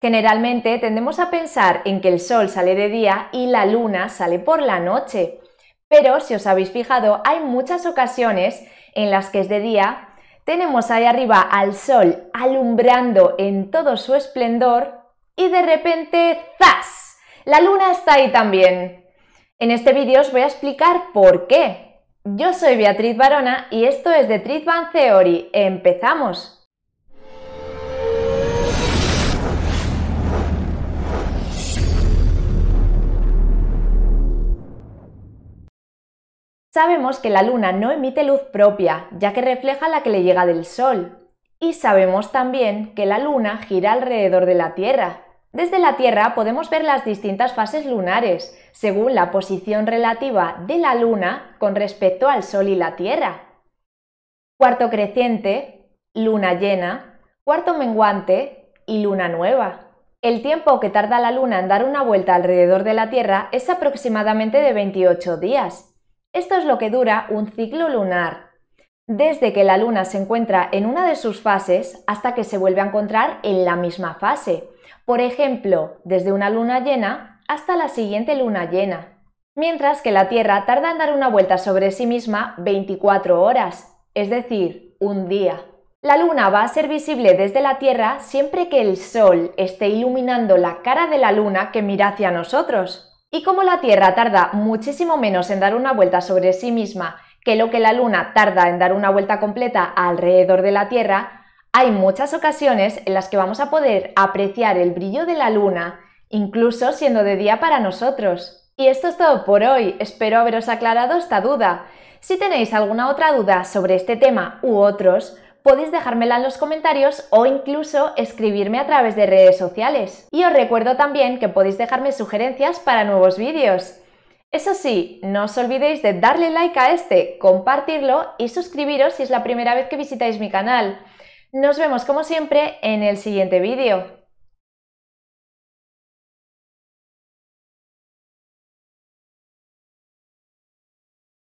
Generalmente tendemos a pensar en que el Sol sale de día y la Luna sale por la noche, pero si os habéis fijado hay muchas ocasiones en las que es de día, tenemos ahí arriba al Sol alumbrando en todo su esplendor y de repente ¡zas! La Luna está ahí también. En este vídeo os voy a explicar por qué. Yo soy Beatriz Barona y esto es de Treatment Theory. ¡Empezamos! Sabemos que la Luna no emite luz propia, ya que refleja la que le llega del Sol. Y sabemos también que la Luna gira alrededor de la Tierra. Desde la Tierra podemos ver las distintas fases lunares, según la posición relativa de la Luna con respecto al Sol y la Tierra. Cuarto creciente, luna llena, cuarto menguante y luna nueva. El tiempo que tarda la Luna en dar una vuelta alrededor de la Tierra es aproximadamente de 28 días, esto es lo que dura un ciclo lunar, desde que la luna se encuentra en una de sus fases hasta que se vuelve a encontrar en la misma fase, por ejemplo, desde una luna llena hasta la siguiente luna llena. Mientras que la Tierra tarda en dar una vuelta sobre sí misma 24 horas, es decir, un día. La Luna va a ser visible desde la Tierra siempre que el Sol esté iluminando la cara de la Luna que mira hacia nosotros. Y como la Tierra tarda muchísimo menos en dar una vuelta sobre sí misma que lo que la Luna tarda en dar una vuelta completa alrededor de la Tierra, hay muchas ocasiones en las que vamos a poder apreciar el brillo de la Luna, incluso siendo de día para nosotros. Y esto es todo por hoy, espero haberos aclarado esta duda. Si tenéis alguna otra duda sobre este tema u otros, podéis dejármela en los comentarios o incluso escribirme a través de redes sociales. Y os recuerdo también que podéis dejarme sugerencias para nuevos vídeos. Eso sí, no os olvidéis de darle like a este, compartirlo y suscribiros si es la primera vez que visitáis mi canal. Nos vemos como siempre en el siguiente vídeo.